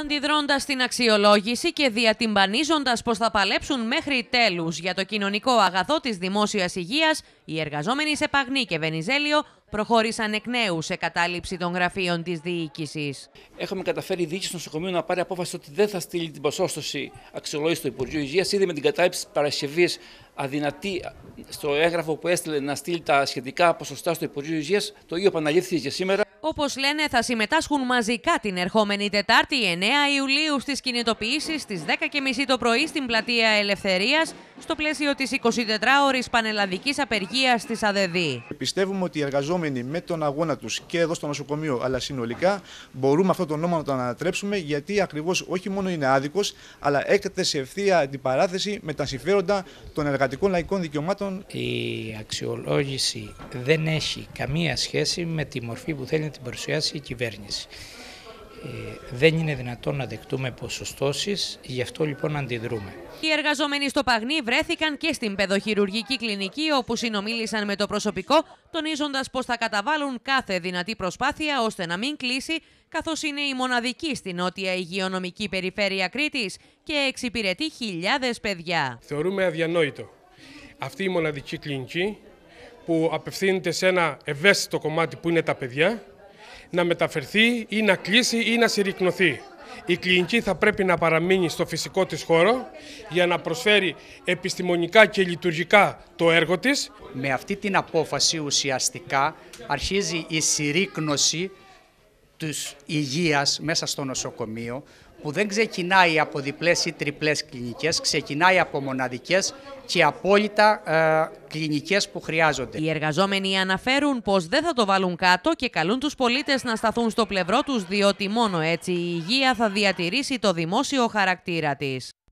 Αντιδρώντας την αξιολόγηση και διατυμπανίζοντας πως θα παλέψουν μέχρι τέλους για το κοινωνικό αγαθό της δημόσιας υγείας, οι εργαζόμενοι σε Παγνή και Βενιζέλιο προχώρησαν εκ νέου σε κατάληψη των γραφείων της διοίκησης. Έχουμε καταφέρει η διοίκηση του νοσοκομείου να πάρει απόφαση ότι δεν θα στείλει την ποσόστοση αξιολόγηση του Υπουργείου Υγείας. Ήδη με την κατάληψη της Παρασκευής αδυνατή στο έγγραφο που έστειλε να στείλει τα σχετικά ποσοστά στο Υπουργείο Υγείας. Το ίδιο επαναλήφθηκε σήμερα. Όπως λένε, θα συμμετάσχουν μαζικά την ερχόμενη Τετάρτη 9 Ιουλίου στις κινητοποιήσεις στις 10.30 το πρωί στην πλατεία Ελευθερίας, στο πλαίσιο της 24ωρη πανελλαδικής απεργίας της ΑΔΔ. Πιστεύουμε ότι οι εργαζόμενοι με τον αγώνα τους και εδώ στο νοσοκομείο, αλλά συνολικά, μπορούμε αυτό το νόμο να το ανατρέψουμε, γιατί ακριβώς όχι μόνο είναι άδικος, αλλά έκταται σε ευθεία αντιπαράθεση με τα συμφέροντα των εργατικών λαϊκών δικαιωμάτων. Η αξιολόγηση δεν έχει καμία σχέση με τη μορφή που θέλει την παρουσιάσει η κυβέρνηση. Ε, δεν είναι δυνατόν να δεχτούμε ποσοστώσεις, γι' αυτό λοιπόν αντιδρούμε. Οι εργαζόμενοι στο Παγνί βρέθηκαν και στην παιδοχειρουργική κλινική όπου συνομίλησαν με το προσωπικό τονίζοντας πως θα καταβάλουν κάθε δυνατή προσπάθεια ώστε να μην κλείσει καθώς είναι η μοναδική στην νότια υγειονομική περιφέρεια Κρήτης και εξυπηρετεί χιλιάδες παιδιά. Θεωρούμε αδιανόητο αυτή η μοναδική κλινική που απευθύνεται σε ένα ευαίσθητο κομμάτι που είναι τα παιδιά να μεταφερθεί ή να κλείσει ή να συρρυκνωθεί. Η κλινική θα πρέπει να παραμείνει στο φυσικό της χώρο για να προσφέρει επιστημονικά και λειτουργικά το έργο της. Με αυτή την απόφαση ουσιαστικά αρχίζει η συρρήκνωση τους υγείας μέσα στο νοσοκομείο που δεν ξεκινάει από διπλές ή τριπλές κλινικές, ξεκινάει από μοναδικές και απόλυτα ε, κλινικές που χρειάζονται. Οι εργαζόμενοι αναφέρουν πως δεν θα το βάλουν κάτω και καλούν τους πολίτες να σταθούν στο πλευρό τους διότι μόνο έτσι η υγεία θα διατηρήσει το δημόσιο χαρακτήρα της.